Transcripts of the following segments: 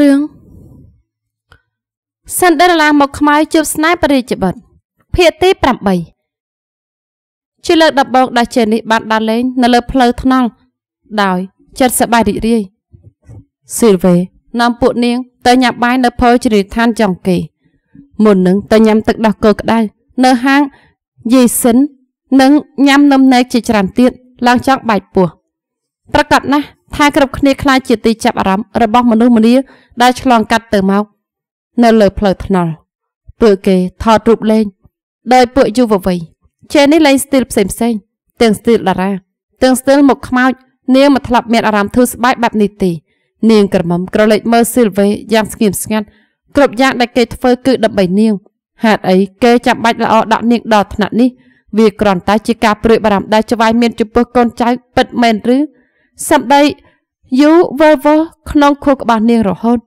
រឿងសិនដេរឡាមកខ្មៅជួបស្នេហ៍ព្រះរាជបុត្រភាគទី8ជាលើកដំបូងដែលជេននេះបានដើរលេងនៅលើផ្លូវថ្នល់ដោយចិត្តសប្បាយរីករាយស៊ីលវេនាំពួកនាង ទៅញ៉ាំបាយនៅភោជនីយដ្ឋានចង្កេមុននឹង ទៅញ៉ាំ ទឹកដោះគោក្តៅនៅហាងយេសិននិងញ៉ាំនំនែកជាច្រើនទៀតឡើងចង់បាយពោះប្រកាសណាស់ថាគ្រប់គ្នាខ្លាចជាទីចាប់អារម្មណ៍របស់មនុស្សម្នាដែលឆ្លងកាត់ទៅមកនៅលើផ្លូវថ្នល់ពួកគេថតរូបលេងដោយពួកយុវវ័យជេនេះលេងស្ទីលផ្សេងផ្សេងទាំងស្ទីលតារាទាំងស្ទីលមុខខ្មោចនាងមិនធ្លាប់មានអារម្មណ៍ធូរស្បើយបែបនេះទេនាងក្រមុំក្រឡេកមើលស៊ីលវេយ៉ាងស្ងៀមស្ងាត់គ្រប់យ៉ាងដែលគេធ្វើគឺដើម្បីនាងហេតុអីគេចាំបាច់ល្អដាក់នាងដល់ថ្នាក់នេះវាគ្រាន់តែជាការព្រួយបារម្ភដែលច្វាយមានចំពោះកូនចៅពិតមែនឬសម្ដីយូវើវ ក្នុងខួរក្បាលនាងរហូត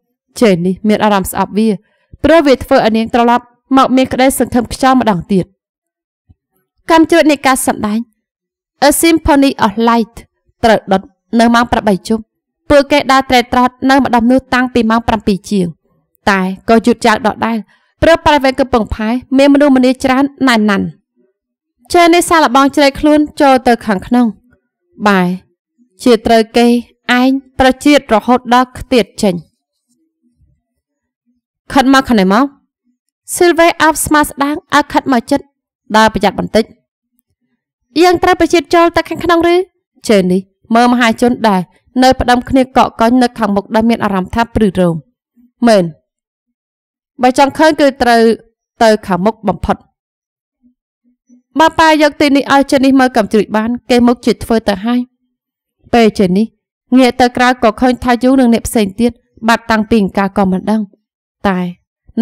ជេននេះមានអារម្មណ៍ស្អប់វាព្រោះវាធ្វើឲ្យនាងត្រឡប់មកមានក្តីសង្ឃឹមខ្ចោលម្ដងទៀតកម្មជ្រឿតនៃការសម្ដែង A Symphony of Light ត្រូវដុតនៅម៉ោង8ជប់ពួកគេដើរត្រេកត្រោតនៅម្ដុំនោះតាំងពីម៉ោង7ជាង តែក៏យឺតយ៉ាវដដែលព្រោះបរិវេណកំពង់ផែ មានមនុស្សម្នាច្រើនណែនណាន់ចេនេះសាឡបងជ្រែកខ្លួនចូលទៅខាងក្នុងបាយជាត្រូវគេឯងប្រជៀតរហូតដល់ខ្ទាតចេញខិតមកខាងនេះមកស៊ីលវ៉េអាប់ស្មាស្ដាងអើខិតមកចិត្តដើរប្រយ័ត្នបន្តិចយើងត្រូវប្រជៀតចូលទៅខាងក្នុងឬជើងនេះមើលមហាជនដែរនៅផ្ដំគ្នាកក់កញនៅខាងមុខដែលមានអារម្មណ៍ថាព្រឺរោមមែនបើចង់ឃើញគឺត្រូវទៅខាងមុខបំផុតបើប៉ាយកទីនេះឲ្យចិត្តនេះមើលកំជ្រួចបាន គេមកជិតធ្វើទៅហើយពេលចេនេះងាកទៅក្រៅក៏ឃើញថាយូនឹងអ្នកផ្សេងទៀតបាត់តាំងពីអង្ការក៏មិនដឹងតែ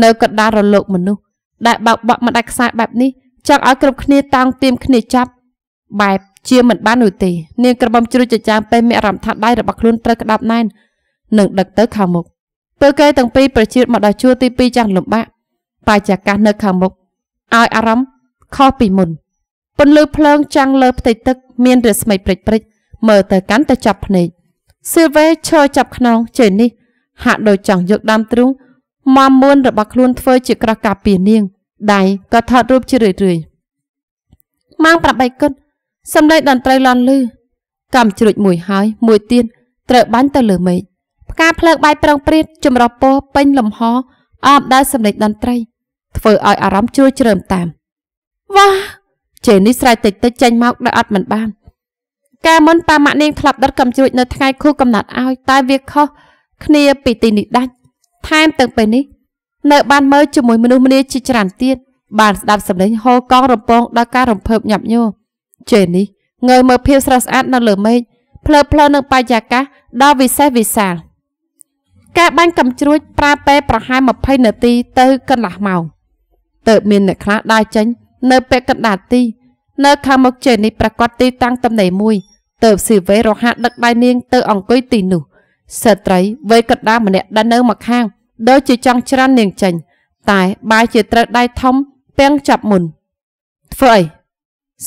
នៅកណ្ដាលរលកមនុស្សដែលបោកបាក់មិនដាច់ខ្សែបែបនេះចង់ឲ្យគ្រប់គ្នាតាំងទាមគ្នាចាប់ បែបជាមិនបាននោះទេនាងក្រមុំជ្រួចចចាមពេលមានអារម្មណ៍ថាដៃរបស់ខ្លួនត្រូវក្តាប់ណែននិងដឹកទៅខាងមុខពេលគេទាំងពីរប្រជិតមកដល់ជួរទី2ចាំងលំបាក់បាចាកាសនៅខាងមុខឲ្យអារម្មណ៍ខុសពីមុនពន្លឺភ្លើងចាំងលើផ្ទៃទឹកមានរស្មីព្រិចព្រិចមើលទៅកាន់តែចាប់ភ្នែកស៊ីវ៉េឈរចាប់ខ្នងចេនេះហាក់ដូចចង់យកដើមទ្រូងមមមួនរបស់ខ្លួនធ្វើជាក្រោះការពារនាងដៃក៏ថតរូបជារឿយរឿយម៉ោង8គត់សំឡេងតន្ត្រីលន់ឮកំជ្រួចមួយហើយមួយទៀតត្រូវបាញ់ទៅលើមេឃផ្កាភ្លើងបាយប្រងព្រាតចម្រោះពណ៌ពេញលំហអបដោយសំឡេងតន្ត្រីធ្វើឲ្យអារម្មណ៍ជ្រួលជ្រើមតាមវ៉ាជេនេះស្រែកតិចតិចចេញមកដោយអត់មិនបានកាលមុនប៉ាម៉ាក់នាងធ្លាប់ដុតកំជ្រួចនៅថ្ងៃខួបកំណត់ឲ្យតែវាខុសគ្នាពីទីនេះដាច់ថែមទាំងពេលនេះ នៅបានមើលជាមួយមនុស្សម្នាជាច្រើនទៀតបានស្ដាប់សម្លេងហូរកងរំពងដល់ការរំភើបញាប់ញ័រជេនេះងើយមើលភាពស្រស់ស្អាតនៅលើមេឃភ្លើភ្លើនឹងបរិយាកាសដ៏វិសេសវិសាលការបាញ់កំជ្រួចប្រើពេលប្រហែល20នាទីទៅកន្លះម៉ោងទើបមានអ្នកខ្លះដើរចេញនៅពេលកណ្ដាលទីនៅខាងមុខជ័យនេះប្រកាសទីតាំងតំណែងមួយទៅស៊ីវេរហ័សដឹកដៃនាងទៅអង្គុយទីនោះស្ត្រីវ័យកណ្ដាលម្នាក់ដែលនៅមកខាងដូចជាចង់ច្រាននាងចេញតែបាយជាត្រូវដៃធំពាំងចាប់មុនធ្វើអី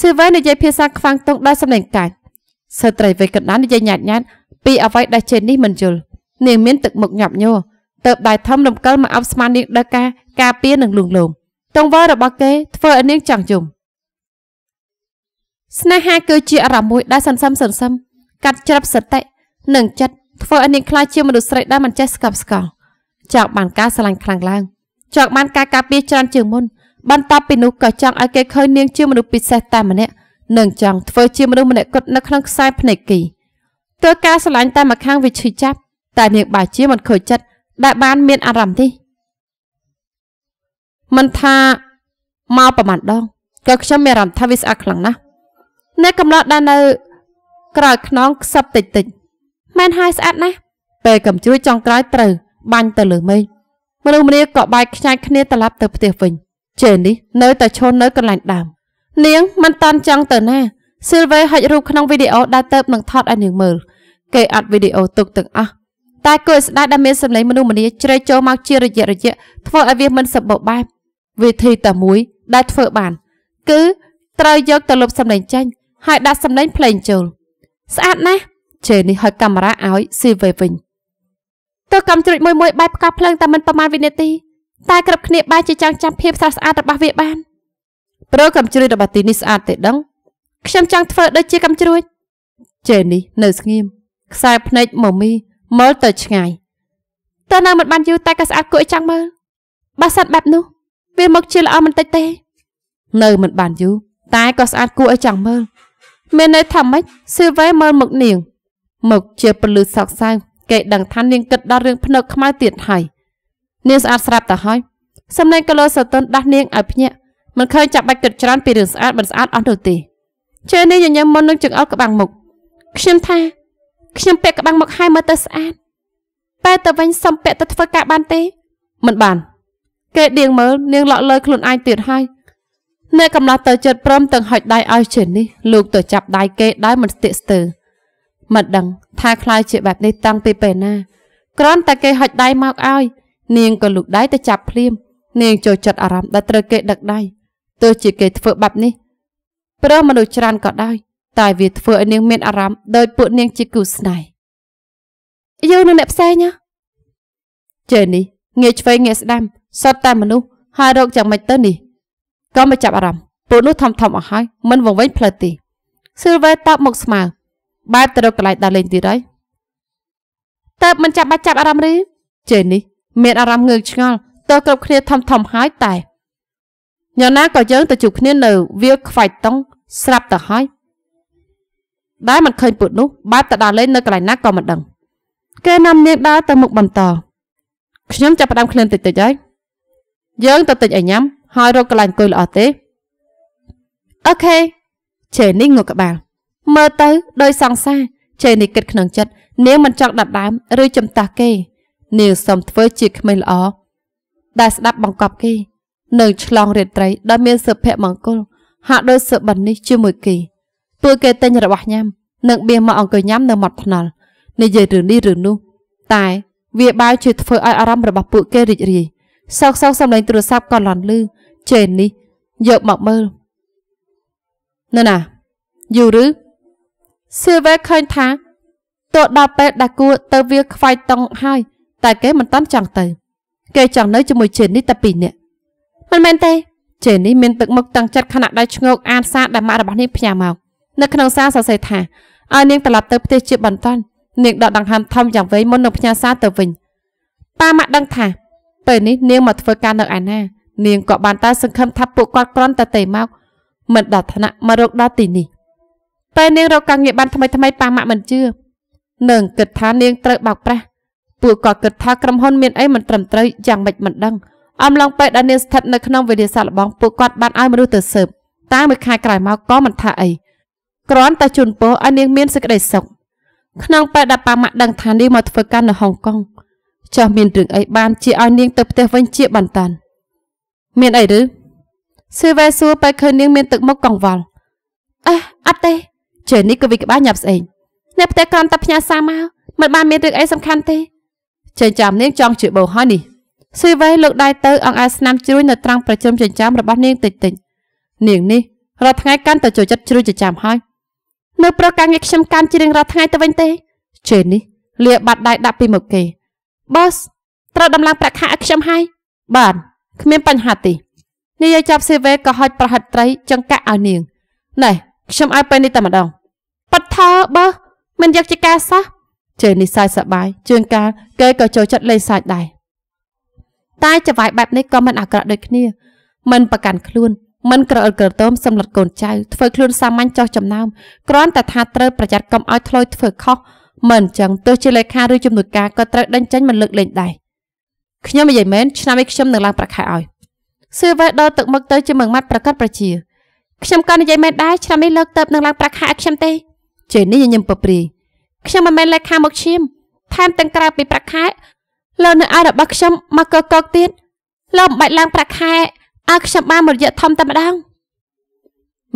ស៊ីវេនិយាយភាសាខ្វាំងតុងដោយសំឡេងកាច់ស្ត្រីវ័យកណ្ដាលនិយាយញាត់ញាត់ពីអ្វីដែលជេននេះមិនយល់នាង មានទឹកមុខញាប់ញ័រទៅដៃធំរំកិលមកអប់ស្មាននាងដល់ការការពារនឹងលួងលោមតង្វើរបស់គេធ្វើឲ្យនាងចង់យំស្នេហាគឺជាអារម្មណ៍មួយដែលសន្សំសន្សំកាត់ជ្រាបសតិនិងចិត្តធ្វើឲ្យនាងខ្លាចជាមនុស្សស្រីដែលមិនចេះស្កប់ស្កល់ចង់បានការស្រឡាញ់ខ្លាំងឡើងចង់បានការការពារច្រើនជាងមុនបន្ទាប់ពីនោះក៏ចង់ឲ្យគេឃើញនាងជាមនុស្សពិសេសតែម្នាក់និងចង់ធ្វើជាមនុស្សម្នាក់គត់នៅក្នុងខ្សែភ្នែកគីធ្វើការស្រឡាញ់តែមួយខាងវាឈឺចាប់តែនាងបើជាមិនខូចចិត្តដែលបានមានអារម្មណ៍នេះមិនថាមកប្រមាណដងក៏ខ្ញុំមានអារម្មណ៍ថាវាស្អាតខ្លាំងណាស់អ្នកកំឡោះដែលនៅក្រោយខ្នងខ្សឹបតិចតិចមែនហើយស្អាតណាស់ពេលកំជួយចង់ក្រោយត្រូវ បាញ់ទៅលើមេឃមនុស្សម្នាក៏បែកខ្ញាច់គ្នាត្រឡប់ទៅផ្ទះវិញជេននេះនៅតែឈរនៅកន្លែងដើម នាងមិនតាន់ចង់ទៅណាស៊ីលវេហុចរូបក្នុងវីដេអូដែលទៅនឹងថតឲ្យនាងមើលគេអត់វីដេអូទុកទាំងអស់តែគួរស្ដាយដែលមានសម្លេងមនុស្សម្នាជ្រែកចូលមកជារយៈរយៈធ្វើឲ្យវាមិនសម្បូរបែបវិធីតែមួយដែលធ្វើបាន គឺត្រូវយកទៅលុបសម្លេងចាញ់ហើយដាក់សម្លេងភ្លេងចូលស្អាតណាស់ជេនេះហុចកាមេរ៉ាឲ្យស៊ីវេវិញទៅកំជ្រួចមួយមួយបែបផ្កាភ្លើងតែមិនប្រមាណវិនាទីតែគ្រប់គ្នាបែរជាចង់ចាំភាពស្រស់ស្អាតរបស់វាបានព្រោះកំជ្រួចរបស់ទីនេះស្អាតទេដឹងខ្ញុំចង់ធ្វើ ដូចជាកំជ្រួចជេនេះនៅស្ងៀមខ្សែភ្នែកមមីមើលទៅឆ្ងាយតើនៅមិនបានយូរតែក៏ស្អាតគួរឲ្យចង់មើលបើសិនបែបនោះវាមកជាល្អមិនតិចទេ នៅមិនបានយូរតែក៏ស្អាតគួរឲ្យចង់មើលមានន័យថាម៉េចស៊ីវ៉េមើលមកនាងមកជា ពលឺសោកសៅគេដឹងថានាងគិតដល់រឿងភ្នើកខ្មៅទៀតហើយនាងស្អាតស្រាប់ទៅហើយសំឡេងកលោសតុនដាស់នាងឲ្យភ្ញាក់មិនឃើញចាប់បាច់គិតច្រើនពីរឿងស្អាតមិនស្អាតអស់នោះទេជើនេះញញឹមមុននឹងចង្អុលក្បាំងមុខខ្ញុំថាខ្ញុំពាក់ក្បាំងមុខហើយមើលទៅស្អាតបែរទៅវិញសំពាក់ទៅធ្វើការបានទេ មិនបានគេដៀងមើលនាងលក់លើខ្លួនឯងទៀតហើយអ្នកកំឡោះទៅចិត្តព្រមទាំងហុចដៃឲ្យជិននេះលោកទៅចាប់ដៃគេដោយមិនស្ទាក់ស្ទើរមិនដឹងថាខ្លាយជាបែបនេះតាំងពីពេលណាគ្រាន់តែគេហុចដៃមកឲ្យនាងក៏លូកដៃទៅចាប់ភ្លាម នាងចូលចិត្តអារម្មណ៍ដែលត្រូវគេដឹកដៃទោះជាគេធ្វើបែបនេះព្រោះមនុស្សច្រើនក៏ដោយតែវាធ្វើឲ្យនាង មានអារម្មណ៍ដោយពួកនាងជាគូស្នេហ៍យូរនៅអ្នកផ្សេងណាចេនេះងាយឆ្វេងងាយស្ដាំសតតែមនុស្សហើយរោគយ៉ាងម៉េចទៅនេះក៏មកចាប់អារម្មណ៍ពួកនោះធំធំអស់ហើយមិនវង្វេងផ្លូវទី Silver តបមកស្មើបែបទៅរកកន្លែងដើរលេងទៀតហើយតើមិនចាប់បាច់ចាប់អារម្មណ៍ឬជេនេះ មានអារម្មណ៍ងើកឆ្ងល់តើគ្រប់គ្នាធំធំហើយតែយ៉ាងណាក៏យើង ទៅជួបគ្នានៅវាខ្វាច់តុង ស្រាប់ទៅហើយដែលមិនឃើញពុតនោះបែបទៅដើរលេងនៅកន្លែងណាក៏មិនដឹងគេនាំនាងដើរទៅមុខបន្ត ខ្ញុំចាប់ផ្ដើមឃ្លានតិចតិចហើយយើងទៅតិចឲ្យញ៉ាំហើយរកកន្លែងអង្គុយល្អទេអូខេជេនីងក់ក្បាលមើលទៅដោយសង្សារជេនីគិតក្នុងចិត្តនាងមិនចង់ដណ្ដើមឬចំតាស់គេនាងសុំធ្វើ ជាក្មេងល្អដែលស្ដាប់បង្កប់គេនៅឆ្លងរាត្រីដ៏មានសុភមង្គលហាក់ដូចសបិននេះជាមួយគេពួកគេទិញរបស់ញ៉ាំ និងបៀសមកអង្គុយញ៉ាំនៅមាត់ថ្នល់និយាយរឿងនេះរឿងនោះតែ វាបែរជាធ្វើឲ្យអារម្មណ៍របស់ពួកគេរីករាយសោកសោកសំឡេងទូរស័ព្ទក៏លាន់ឮចេននេះយកមកមើលណ៎ណាយូរឬស៊ីវ៉េឃើញថាទោះដល់ពេលដែលគួរទៅវាខ្វាយតង់ហើយតែគេមិនតាន់ចង់ទៅ គេចង់នៅជាមួយចេននេះតែពីរនាក់មិនមែនទេចេននេះមានទឹកមុខតឹងចិត្តខណៈដែលឆ្ងោកអានសារដែលម៉ាក់របស់នាងផ្ញើមកនៅក្នុងសារសរសេរថាឲ្យនាងត្រឡប់ទៅផ្ទះជាបន្ទាន់នាងដកដង្ហើមធំយ៉ាងវែងមុននឹងផ្ញើសារទៅវិញប៉ាម៉ាក់ដឹងថាពេលនេះនាងមកធ្វើការនៅឯណានាងក៏បានតែសង្ឃឹមថាពួកគាត់គ្រាន់តែទេមកមិនដល់ឋានៈមករកដល់ទីនេះពេលនាងរកការងារបានថ្មីថ្មីប៉ាម៉ាក់មិនជឿនឹងគិតថានាងត្រូវបោកប្រាស់ពួកគាត់គិតថាក្រុមហ៊ុនមានអីមិនត្រឹមត្រូវយ៉ាងម៉េចមិនដឹងអំឡុងពេលដែលនាងស្ថិតនៅក្នុងវិទ្យាសាស្ត្រលបងពួកគាត់បានឲ្យមនុស្សទៅស៊ើបតែមួយខែក្រោយមកក៏មិនថាអីគ្រាន់តែជូនពរឲ្យនាងមានសេចក្តីសុខក្នុងពេលដែលប៉ាម៉ាក់ដឹងថានាងមកធ្វើការនៅហុងកុងចុះមានរឿងអីបានជាឲ្យនាងទៅផ្ទះវិញជាបន្តបន្ទាន់មានអីឬស៊ីវ៉ែសួរបែឃើញនាង មានទឹកមុខកង្វល់អេះអត់ទេជេនេះក៏វិក្បាញ៉ាប់ស្អីអ្នកផ្ទះក្រំតែផ្ញើសារមកមិនបានមានរឿងអីសំខាន់ទេចេញចាំនាងចង់ជឿបោហើយនេះស៊ីវ៉ែលើកដៃទៅអង្អែលស្នាមជ្រួញនៅត្រង់ប្រជុំចិញ្ចាំរបស់នាងតិចតិចនាងនេះរាល់ថ្ងៃកាន់តែចូលចិត្តជ្រួញចិញ្ចាំហើយនៅប្រកាសងារខ្ញុំកាន់ជារៀងរាល់ថ្ងៃទៅវិញទេជេនេះលាបាត់ដៃដាក់ពីមុខគេ boss ត្រូវដំឡើងប្រាក់ខែឲ្យខ្ញុំហើយបាទគ្មានបញ្ហាទេនាយចាប់ស៊ីវេក៏ហុចប្រហិតត្រី ចង្កាក់ឲ្យនាងណែខ្ញុំឲ្យពេលនេះតែម្ដងប៉ាត់ថើបើមិនយកជាការសោះជេនេះសាយសបាយជួនកាលគេក៏ចូលចិត្តលេងសាច់ដែរតែចវាយបែបនេះក៏មិនអាក្រក់ដូចគ្នាមិនប្រកាន់ខ្លួនមិនក្រអិលក្រទោមសម្លុតកូនចៅធ្វើខ្លួនសាមញ្ញចោះចំណាំគ្រាន់តែថាត្រូវប្រយ័ត្នកុំឲ្យធ្លោយធ្វើខុសមិនអញ្ចឹងទោះជាលេខាឬជំនួយការក៏ត្រូវដេញចេញមិនលើកលែងដែរខ្ញុំនិយាយមែនឆ្នាំនេះខ្ញុំនឹងឡើង ប្រាក់ខែឲ្យសៀវ៉េដរទឹកមុខទៅជាមើងម៉ាត់ប្រកាសប្រជាខ្ញុំក៏និយាយមែនដែរឆ្នាំនេះលើកទៅនឹងឡើងប្រាក់ខែឲ្យខ្ញុំទេជេនេះញញឹមពព្រីខ្ញុំមិនមែនលេខខាមកឈាមថែមទាំងក្រៅពីប្រាក់ខែលើនៅឲ្យរបស់ខ្ញុំមកកកកទៀតលោកមិនបាច់ឡើងប្រាក់ខែឲ្យខ្ញុំបានមួយរយៈធំតែម្ដង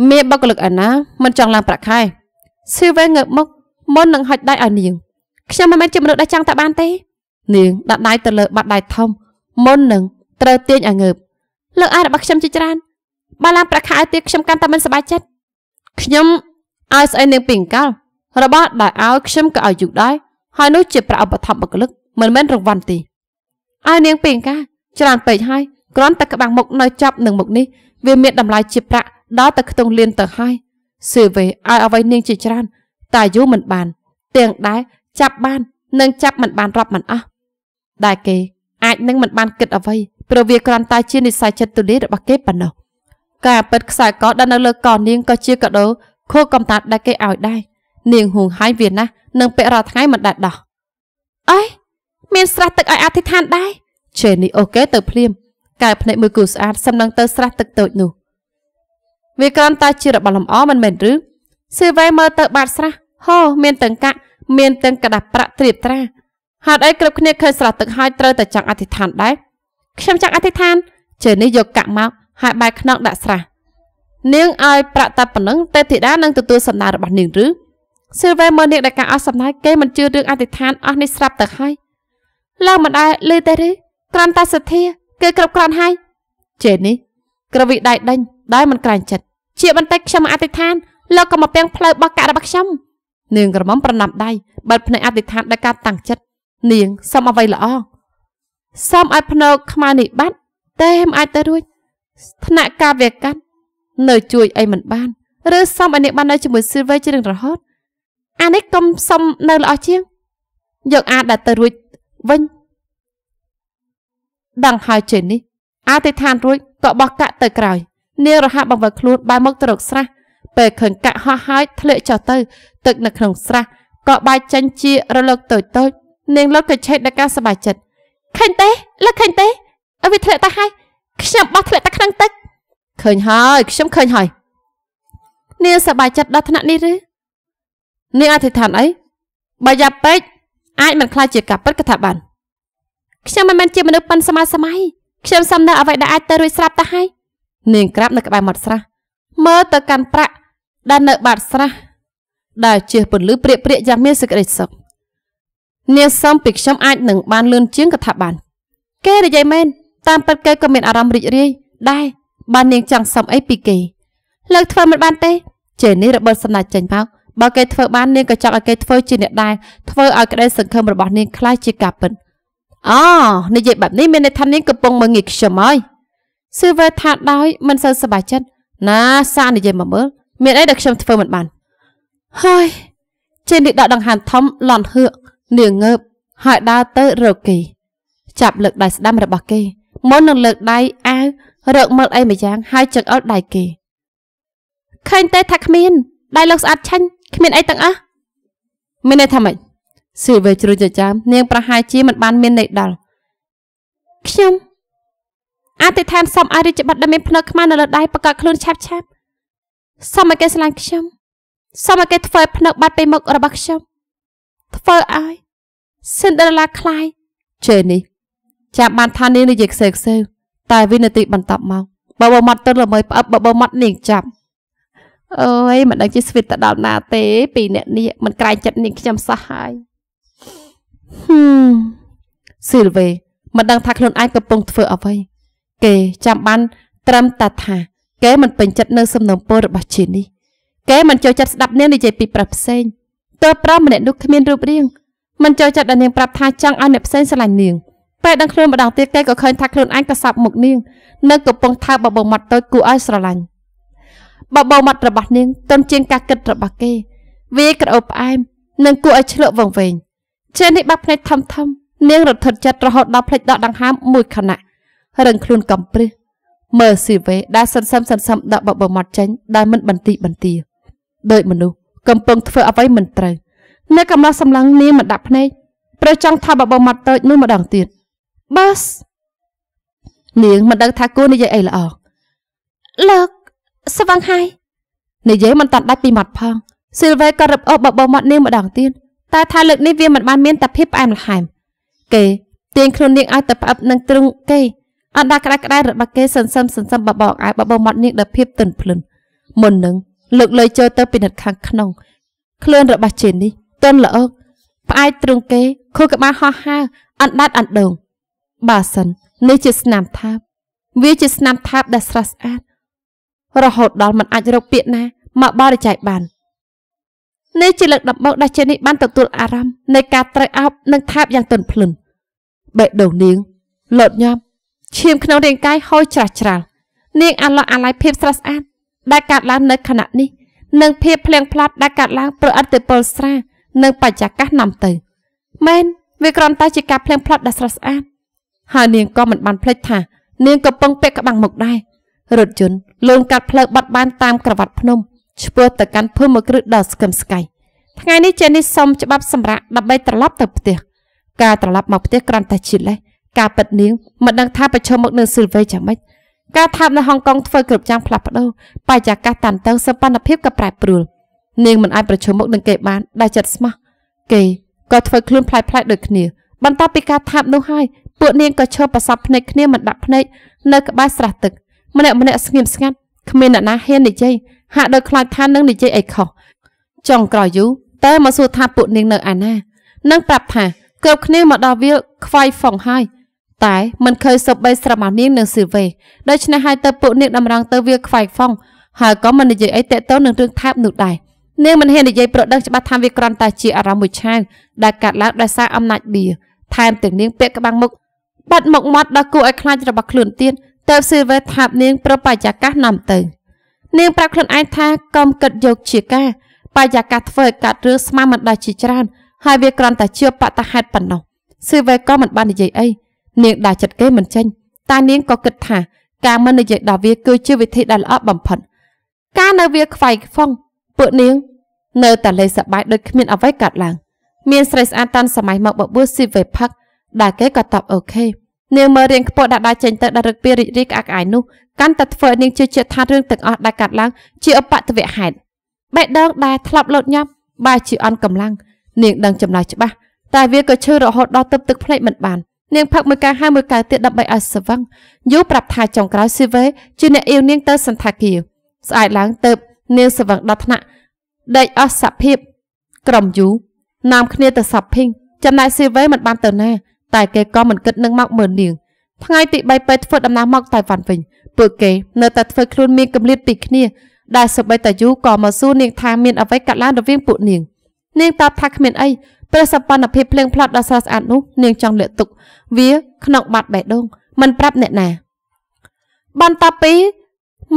មានបុគ្គលិកអាណាមិនចង់ឡើង ប្រាក់ខែស៊ីវ៉េងើបមុខមុននឹងហុចដៃឲ្យនាងខ្ញុំមិនមែនជាមនុស្សដែលចង់តែបានទេនាងដាក់ដៃទៅលើបាត់ដៃធំមុននឹងត្រូវទាញឲ្យងើបលើកអាយរបស់ខ្ញុំជាច្រើនបើឡើងប្រាក់ខែឲ្យទៀតខ្ញុំកាន់តែមិនសប្បាយចិត្តខ្ញុំឲ្យស្អីនាងពីអង្កលរបស់ដែលឲ្យខ្ញុំក៏ឲ្យយុគដែរហើយនោះជាប្រាក់ឧបត្ថម្ភបុគ្គលិកមិនមែនរង្វាន់ទេឲ្យនាងពីអង្កាច្រើនពេកហើយគ្រាន់តែក្បាំងមុខនៅចាប់នឹងមុខនេះវាមានតម្លៃជាប្រាក់ដល់តែខ្ទង់លៀនទៅហើយសេវេឲ្យអ្វីនាងជាច្រើនតែយូរមិនបាន ទាំងដែរចាប់បាននិងចាប់មិនបានរាប់មិនអស់ដែលគេអាចនឹងមិនបានគិតអ្វីព្រោះវាគ្រាន់តែជានិស្ស័យចិត្តទូលាយរបស់គេប៉ុណ្ណោះការពិតខ្សែកដែលនៅលើកនាងក៏ជាកដោខូកំតាតដែលគេឲ្យដែរនាងហួងហាយវាណាស់នឹងពាក់រាល់ថ្ងៃមិនដាច់ដោះអេមានស្រះទឹកឲ្យអធិដ្ឋានដែរជេនីអូខេទៅភ្លាមកែភ្នែកមើលគូស្អាតសំឡឹងទៅស្រះទឹកតូចនោះវាគ្រាន់តែជារបស់លំអមិនមែនឬសេវ៉ៃមើលទៅ បាតស្រះហូ មានទាំងកាក់មានទាំងกระดาษប្រាក់ត្រៀបត្រាហេតុអីគ្រប់គ្នាឃើញស្រស់ទឹកហើយត្រូវតែចង់អធិដ្ឋានដែរខ្ញុំចង់អធិដ្ឋានជើនេះយកកាក់មកហើយបែកខ្នងដាក់ស្រះនាងឲ្យប្រាក់តែប៉ុណ្ណឹងទេធីតានឹងទទួលសំណើរបស់នាង ឬស៊ីលវ៉ែមើលនាងដែលការអស់សំណើគេមិនជឿរឿងអធិដ្ឋានអស់នេះស្រាប់ទៅហើយឡើងមិនដែរលឺទេឬក្រាន់តែសទ្ធាគេគ្រប់គ្រាន់ហើយជេនេះ ក្រវិដៃដេញដែលមិនក្រាញ់ចិត្តជា បន្តិចខ្ញុំអធិដ្ឋានលោកក៏មកពេងផ្លូវបោះកាក់របស់ខ្ញុំនាងក្រមុំប្រណាប់ដៃបិទភ្នែកអធិដ្ឋានដល់ការតាំងចិត្តនាងសុំអ្វីល្អសុំឲ្យភ្នែកខ្មៅនេះបាត់តែមអាចទៅរួចថ្នាក់ការវាកាត់ នៅ ជួយអីមិនបាន ឬសុំឲ្យអ្នកបាននៅជាមួយស៊ីលវេជ្រៀងរហូត អានេះកុំសុំនៅល្អជាងយកអាដែលទៅរួចវិញដឹងហើយចេញនេះអតិថានរួចក៏បោះកាក់ទៅក្រោយនាងរហ័សបង្វិលខ្លួនបែរមកទៅរកស្រះពេលឃើញកាក់ហោះហើយធ្លាក់ចុះទៅទឹកនៅក្នុងស្រះក៏បែកចេញជារលកតូចតូចនាងលុតក៏ឆេះដល់ការសบายចិត្តឃើញទេលើឃើញទេវាធ្លាក់ទៅហើយខ្ញុំបោះធ្លាក់ទៅក្នុងទឹកឃើញហើយខ្ញុំឃើញហើយនាងសบายចិត្តដល់ថ្នាក់នេះឬនាងអធិដ្ឋានអីបើយ៉ាពេកអាចមិនខ្លាចជាការពិតក៏ថាបាន ខ្ញុំមិនមែនជាមនុស្សប៉ិនសម័យសម័យខ្ញុំសំដៅអ្វីដែលអាចទៅរួចស្រាប់ទៅហើយនាងក្រាបនៅក្បែរមាត់ស្រះមើលទៅកាន់ប្រាក់ដែលនៅបាតស្រះដែលជាពន្លឺព្រាកព្រាកយ៉ាងមានសេចក្តីសុខនាងសំពីខ្ញុំអាចនឹងបានលឿនជាងកថាបាន គេនិយាយមែនតាមពិតគេក៏មានអារម្មណ៍រីករាយដែរបាននាងចង់សុំអីពីគេលើកធ្វើមិនបានទេជេនេះរបត់សម្ដេចចេញមកបើគេធ្វើបាននាងក៏ចង់ឲ្យគេធ្វើជាអ្នកដែរធ្វើឲ្យក្តីសង្ឃឹមរបស់នាងคล้ายជាការពិតអូនិយាយបែបនេះមានន័យថានាងកំពុងមើងងាយខ្ញុំហើយស៊ីវើថាដោយមិនសូវសប្បាយចិត្តណាសានិយាយមកមើលមានអីដែលខ្ញុំធ្វើមិនបានហើយជេនេះដកដង្ហើមធំលន់ហឿកនាងងើបហើយដើរទៅរកគេចាប់លើកដៃស្ដាំរបស់គេមុននឹងលើកដៃអាវរកមើលអីម្យ៉ាង ហើយចង្អុលដៃគេឃើញទេថាគ្មានដៃលើកស្អាតឆាញ់គ្មានអីទាំងអស់មានន័យថាម៉េចស៊ីវេជ្រួចចាំនាងប្រហែលជាមិនបានមានន័យដល់ខ្ញុំអតិថានសុំឲ្យរាជបတ်ដែលមានភ្នើកខ្មៅនៅលើដៃប្រកាសខ្លួនឆាប់ឆាប់សុំឲ្យគេស្លាញ់ខ្ញុំសុំឲ្យគេធ្វើភ្នើកបាត់ពេលមុខរបស់ខ្ញុំធ្វើឲ្យសិនដេរឡាខ្លាយជេនេះចាំបានថានាងនិយាយខ្សើខ្សើតែវិនាទីបន្តមកបើបើម៉ាត់ទៅល្មើយផ្អឹបបើបើម៉ាត់នាងចាប់អើយមិនដឹងជាស្វីតទៅដល់ណា ទេ ពីអ្នកនេះមិនក្រែងចិត្តនាងខ្ញុំសោះហើយហឹមស៊ីលវីមិនដឹងថាខ្លួនឯងកំពុងធ្វើអ្វីគេចាំបាន ត្រឹមតែថា គេមិនពេញចិត្តនៅ សំណុំពររបស់ជានេះគេមិនចូលចិត្តស្ដាប់នាងនិយាយពីប្រាប់ផ្សេងតើប្រាប់ម្នាក់នោះគ្មានរូបរាងមិនចូលចិត្តដល់នាងប្រាប់ថាចង់ឲ្យអ្នកផ្សេងស្រឡាញ់នាងពេលដឹងខ្លួនម្ដងទៀតគេក៏ឃើញថាខ្លួនឯងក៏សាប់មុខនាងនៅកំពុងថើបបបោមាត់តូចគួរឲ្យស្រឡាញ់បបោមាត់របស់នាងទន់ជាងការគិតរបស់គេ វាក្រអូបផ្អែមនិងគួរឲ្យឆ្លក់វង្វេងជើងនេះបាក់ភ្នែកធំធំនាងរត់ចិត្តរហូតដល់ភ្លេចដកដង្ហើមមួយខណៈរឹងខ្លួនកំព្រឹសមើលស៊ីវេដែលសន្សំសន្សំដកបបោមាត់ចេញដោយមិនបន្តិបន្ទាដោយមនុស្សកំពុងធ្វើអ្វីមិនត្រូវនៅកំឡោះសម្លឹងនាងមិនដាក់ភ្នែកព្រះចង់ថាបបោម៉ាត់តូចនោះម្ដងទៀតបាសនាងមិនដឹងថាគួរនិយាយអីល្អលោកស្វាងហើយនិយាយមិនតាន់ដាច់ពីមាត់ផងស៊ីលវ៉េក៏រឹបអូសបបោមាត់នាងម្ដងទៀតតែថាលើកនេះវាមិនបានមានតែភាពផ្អែមល្ហែមគេទាញខ្លួននាងឲ្យទៅផ្អឹបនឹងទ្រង់គេអណ្ដាក្តៅក្តៅរបស់គេសន្សឹមសន្សឹមបបោកអាយបបោមាត់នាងដល់ភាពទន់ភ្លន់មុននឹងលើកលើចូលទៅពិនិត្យខាងក្នុងខ្លួនរបស់ជេននេះទន់ល្អកផ្អែកទ្រង់គេខួរក្បាលហោះហើរអណ្ដាតអណ្ដូងបើសិននេះជាស្នាមថាបវាជាស្នាមថាបដែលស្រស់ស្អាតរហូតដល់មិនអាចរកពាក្យណា មកបរិច្ចាគបាននេះជាលើកដំបូងដែលជេននេះបានទទួលអារម្មណ៍នៃការត្រូវអប់និងថាបយ៉ាងទន់ភ្លន់បេះដូងនាងលោតញាប់ឈាមក្នុងរាងកាយហូរច្រាស់ច្រាលនាងអាឡោះអាឡៃភាពស្រស់ស្អាតដែលកើតឡើងនៅខណៈនេះនិងភាពភ្លៀងផ្លាត់ដែលកើតឡើងប្រអិតទៅពលស្រានិងបច្ចាកាសនាំទៅមែនវាគ្រាន់តែជាការភ្លៀងផ្លាត់ដ៏ស្រស់ស្អាតហើយនាងក៏មិនបានភ្លេចថានាងកំពុងពាក់ក្បាំងមុខដែររថយន្តលូនកាត់ផ្លូវបត់បានតាមក្រវ៉ាត់ភ្នំឆ្ពោះទៅកាន់ភូមិមួយគ្រឹះដ៏ស្កឹមស្កៃថ្ងៃនេះចេនេះសុំច្បាប់សម្រាប់ដើម្បីត្រឡប់ទៅផ្ទះការត្រឡប់មកផ្ទះគ្រាន់តែជាលេសការពិតនាងមិនដឹងថាប្រឈមមុខនឹងស៊ីលវីយ៉ាងម៉េចការថើបនៅហុងកុងធ្វើគ្រប់យ៉ាងផ្លាស់ប្ដូរបរិយាកាសតានតឹងសព្វនភាពក៏ប្រែប្រួលនាងមិនអាចប្រឈមមុខនឹងគេបានដែលចិត្តស្មោះគេក៏ធ្វើខ្លួនផ្លែផ្លែដូចគ្នា បន្ទាប់ពីការថាបនោះហើយពួកនាងក៏ឈប់ប្រសពភ្នែកគ្នាមិនដាក់ភ្នែកនៅក្បែរស្រះទឹកម្នាក់ម្នាក់ស្ងៀមស្ងាត់គ្មានអ្នកណាហ៊ាននិយាយហាក់ដូចខ្លាចថានឹងនិយាយអីខុសចុងក្រោយយូរតែមកសួរថាពួកនាងនៅឯណានឹងប្រាប់ថាគ្រប់គ្នាមកដល់វាខ្វាយហ្វុងហើយតែមិនឃើញសពបីស្រាប់អានាងនិងស៊ីវេដូច្នេះហើយទៅពួកនាងតម្រង់ទៅវាខ្វាយហ្វុងហើយក៏មិននិយាយអីតាក់ទងនឹងរឿងថែបនោះដែរនាងមិនហ៊ាននិយាយប្រដឹងច្បាស់ថាវាគ្រាន់តែជាអារម្មណ៍មួយឆាវដែលកាត់ឡើងដោយសារអំណាចបៀថែមទាំងនាងពាក់ក្បាំងមុខបាត់មុខមាត់ដល់គូឲ្យខ្លាចរបស់ខ្លួនទៀតតើស៊ីវេថាបនាងប្របាយាកាសនាំទៅនាងប្រាប់ខ្លួនឯងថាកុំគិតយកជាការបាយាកាសធ្វើឲ្យកាត់រឿងស្មាមិនដាច់ជាច្រើន ហើយវាគ្រាន់តែជាបតហេតុប៉ុណ្ណោះស៊ីវេក៏មិនបាននិយាយអីនាងដាច់ចិត្តគេមិនចេញតែនាងក៏គិតថាការមិននិយាយដល់វាគឺជាវិធីដែលល្អបំផុតការនៅវាខ្វាយខ្វង់ពួកនាងនៅតែលេងសប្បាយដូចគ្មានអ្វីកើតឡើងមានស្រីស្អាតតាន់សម័យមកបបួលស៊ីវេផឹកដែលគេក៏តបអូខេនាងមើលរៀងខ្ពស់ដាក់ដៃចេញទៅដល់រឹកពីរីករាយក្អាកក្អាយនោះកាន់តែធ្វើឲ្យនាងជឿជាក់ថារឿងទាំងអស់ដែលកើតឡើងជាឧបទ្វហេតុបេះដូងដែលធ្លាប់លោតញាប់បែរជាអន់កម្លាំងនាងដឹងចម្លើយច្បាស់តែវាក៏ឈឺរហូតដល់ទឹកទឹកភ្លេចមិនបាន។នាងផឹកមួយកែវហើយមួយកែវទៀតដើម្បីឲ្យស្វឹងយូប្រាប់ថាចុងក្រោយស៊ីវេជាអ្នកអៀវនាងទៅសន្តាគារស្អែកឡើងទៅនាងស្វឹងដល់ថ្នាក់ដេកអស់សភាពក្រុមយូនាំគ្នាទៅសាប់ភីងចំណែកស៊ីវេមិនបានទៅណាតែគេក៏មិនគិតនឹងមកមើលនាងថ្ងៃទី3ពេលធ្វើដំណើរមកតៃវ៉ាន់វិញពួកគេនៅតែធ្វើខ្លួនមានកម្រិតពីគ្នាដែលសម្បីតាយូក៏មកសួរនាងថាមានអ្វីកើតឡើងរវាងពួកនាងនាងតបថាគ្មានអីព្រះសព្វនភាពភ្លើងផ្លាត់ដ៏ស្រស់ស្អាតនោះនាងចង់លាក់ទុកវាក្នុងបាត់បេះដូង មិនប្រាប់អ្នកណាបានតាពី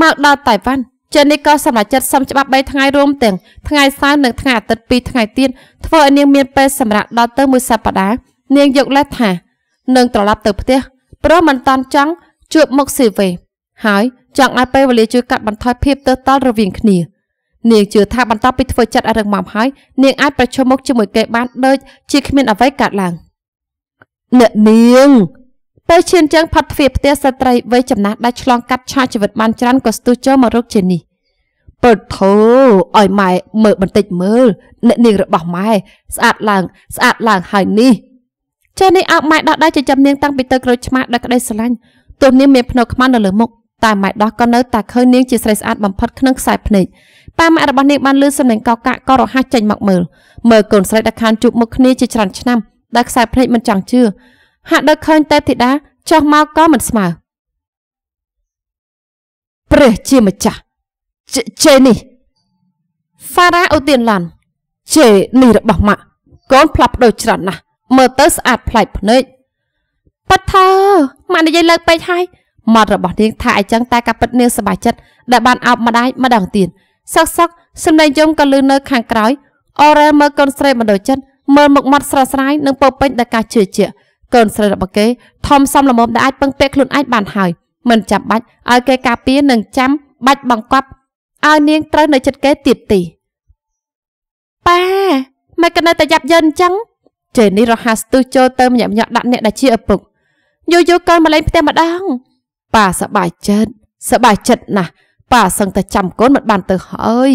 មកដល់តៃវ៉ាន់ចិននេះក៏សម្រេចចិត្តសុំច្បាប់3ថ្ងៃរួមទាំងថ្ងៃសៅរ៍និងថ្ងៃអាទិត្យ2ថ្ងៃទៀតធ្វើឲ្យនាងមានពេលសម្រាប់ដល់ទៅមួយសប្តាហ៍នាងយកលេសថានឹងត្រឡប់ទៅផ្ទះព្រោះមិនតាន់ចង់ជួបមុខស៊ីវេហើយ ចង់ឲ្យពេលវេលាជួយកាត់បន្ថយភាពទើសតល់រវាងគ្នា។នាងជឿថាបន្ទាប់ពីធ្វើចិត្តអរឹងមាំហើយនាងអាចប្រឈមមុខជាមួយគេបានដូចជាគ្មានអ្វីកើតឡើងអ្នកនាងពេលឈានជើងផាត់ទ្វារផ្ទះស្ត្រីវ័យចំណាស់ដែលឆ្លងកាត់ឆាជីវិតបានច្រើនក៏ស្ទុះចូលមករកជានេះពិតធូឲ្យម៉ែមើលបន្តិចមើលអ្នកនាងរបស់ម៉ែស្អាតឡើងស្អាតឡើងហើយនេះចានេះអោបម៉ែដោះដែរចិញ្ចឹមនាងតាំងពីទៅក្រូចឆ្មាដល់ក្តីស្រឡាញ់ទោះនាងមានភ្នែកខ្មៅនៅលើមុខតែម៉ែដោះក៏នៅតែឃើញនាងជាស្រីស្អាតបំផុតក្នុងខ្សែភ្នែកតាម៉ាក់របស់នាងបានលឺសំឡេងកកកាក់ក៏រហ័សចេញមកមើលមើលកូនស្រីដែលខានជួបមុខគ្នាជាច្រើនឆ្នាំ ដែលខ្សែភ្នែកមិនចង់ជឿហាក់ដូចឃើញទេពធីតាចុះមកក៏មិនស្មើព្រះជាម្ចាស់ជេនេះហ្វារ៉ាអូទៀនឡាន់ជេនេះរបស់ម៉ាក់កូនផ្លាប់ដូចច្រើនណាស់មើលទៅស្អាតប្លែកភ្នែកប៉ាថាម៉ាក់និយាយ លើកពេកហើយមាត់របស់នាងថាអញ្ចឹងតែការពិតនាងសប្បាយចិត្តដែលបានអោបម្ដាយម្ដងទៀតសឹកសឹកសំឡេងយំក៏លឺនៅ ខាងក្រោយអូរ៉ែមើលកូនស្រីមិនដូចចិត្តមើលមុខមាត់ស្រស់ស្រាយនិងពោពេញដោយការជឿជាក់កូនស្រីរបស់គេធំសំល្មមដែលអាចពឹងពាក់ខ្លួនឯងបានហើយ មិនចាំបាច់ឲ្យគេការពារនិងចាំបាច់បង្កប់ឲ្យនាងត្រូវនៅចិត្តគេទៀតទីប៉ាមកនៅតែយ៉ាប់យ៉ឺនអញ្ចឹងជេនីរហ័សទុះចូលទៅញាក់ញាក់ដាក់អ្នកដែលជាឪពុកយូយូកូនមកលេងផ្ទះម្ដងប៉ាសប្បាយចិត្តសប្បាយចិត្តណាស់ប៉ាសឹងតែចាំកូនមិនបានទៅហើយ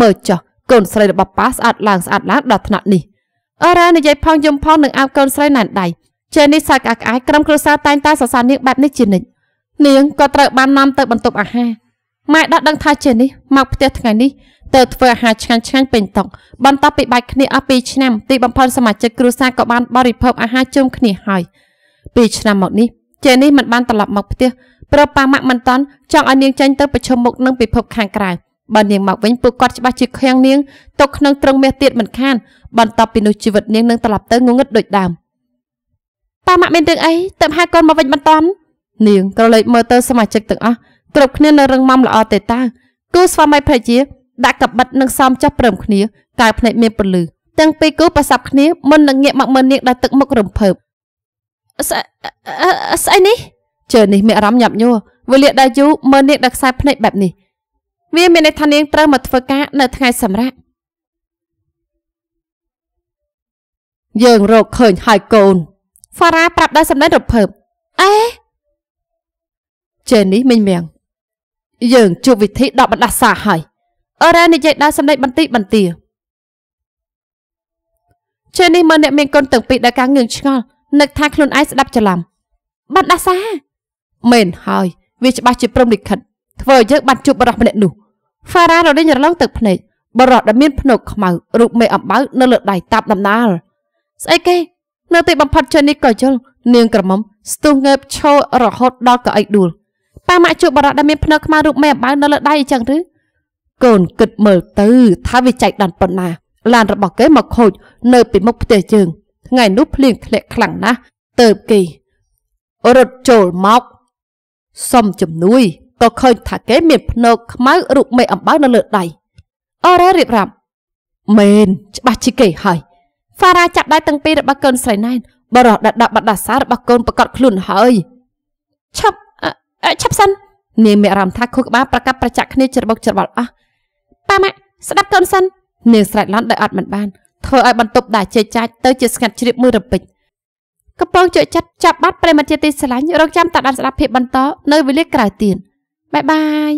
មើលចុះកូនស្រីរបស់ប៉ាស្អាតឡើងស្អាតឡើងដល់ថ្នាក់នេះអរ៉ានិយាយផងយំផងនឹងអាប់កូនស្រីណែនដៃចេះនេះសាច់អាក្អាយក្រុមគ្រួសារតែងតែសរសើរនាងបែបនេះជានិច្ចនាងក៏ត្រូវបាននាំទៅបន្ទប់អាហារម៉ែដាក់ដឹងថាចេះនេះមកផ្ទះថ្ងៃនេះទៅធ្វើអាហារឆ្ងាញ់ឆ្ងាញ់ពេញតុបន្តពីបាច់គ្នាអស់2ឆ្នាំ ទីបំផុនសមាជិកគ្រួសារក៏បានបរិភោគអាហារជុំគ្នាហើយ2ឆ្នាំមកនេះជានេះមិនបានត្រឡប់មកផ្ទះព្រោះប៉ាម៉ាក់មិនតន់ចង់ឲ្យនាងចេញទៅប្រឈមមុខនឹងពិភព ខាងក្រៅបើនាងមកវិញពួកគាត់ច្បាស់ជាខាំងនាងຕົកក្នុងត្រង់មាសទៀតមិនខាន បន្ទាប់ពីនោះជីវិតនាងនឹងត្រឡប់ទៅងងឹតដូចដើមប៉ាម៉ាក់មានរឿងអីទៅហៅកូនមកវិញមិនតន់នាងក៏លេចមើលទៅសមាជិកទាំងអស់គ្រប់គ្នានៅរឹងមាំល្អទេតាគូស្វាមីភរិយាដាក់កបិតនិងសំចោះព្រមគ្នាកៅភ្នែកមានពលឺទាំងពីរគូប្រសពគ្នាមុននឹងងាកមកមើលនាងដោយទឹកមុខរំភើបស្អីស្អីនេះជើនេះមានអារម្មណ៍ញាប់ញ័រវេលាដែលយូរមើលនាងដល់ខ្សែភ្នែកបែបនេះវាមានន័យថានាងត្រូវមកធ្វើការនៅថ្ងៃសម្រាប់យើងរកឃើញហើយកូនហ្វារ៉ាប្រាប់ដោយសម្ដែងរភើបអេជេននេះមិញមៀងយើងជួបវិធីដកបណ្ដាសាហើយ អរ៉ានិយាយដោយសម្ដែងបន្តិចបន្ទាជេននេះមើលអ្នកមានគុណទាំងពីរដែលការងឿងឆ្ងល់នឹកថាខ្លួនឯងស្ដាប់ច្រឡំបាត់ដាសាមែនហើយវាច្បាស់ជាព្រមលិខិតធ្វើឲ្យយើងបាត់ជួបបរោះម្នាក់នោះហ្វារ៉ារលែងរលងទឹកភ្នែកបរោះដែលមានភ្នែកខ្មៅរូបមេអំបៅនៅលើដៃតាប់ដំណាលស្អីគេ នៅទីបំផុតជននេះក៏យល់នាងក្រមុំស្ទុះងើបឈររហូតដល់ក្អែកដួលប៉ាម៉ាក់ជួបបរោះដែលមានភ្នែកខ្មៅរូបមេអំបៅនៅលើដៃអញ្ចឹងឬកូនគិតមើលទៅថាវាចែកដន់ប៉ុណ្ណាឡានរបស់គេមកខូចនៅពីមុខផ្ទះយើងថ្ងៃនោះភ្លៀងធ្លាក់ខ្លាំងណាស់ទៅគេរត់ចូលមកសុំជំនួយក៏ឃើញថាគេមានភ្នើកខ្មៅ រូបមេ អំបៅនៅលើដៃអរ៉ារៀបរាប់មែនច្បាស់ជាគេហើយហ្វារ៉ាចាប់ដៃទាំងពីររបស់កូនស្រីណែនបរោះដដបដាសារបស់កូនប្រកាសខ្លួនហើយឆាប់ឆាប់សិននាងមានអារម្មណ៍ថាខួរក្បាលប្រកាប់ប្រចាក់គ្នាច្របុកច្របល់អស់ប៉ាម៉ាក់ស្ដាប់កូនសិននាងស្រែកឡាន់ដោយអត់មិនបានធ្វើឲ្យបន្ទប់ដាជ័យចាច់ទៅជាស្ងាត់ជ្រាបមួយរពេចកំពុងជក់ចិត្តចាប់បាត់ប្រិមត្តជាទីស្រឡាញ់រងចាំតាក់ដានស្ដាប់ភាពបន្តនៅវេលាក្រោយទៀតបាយបាយ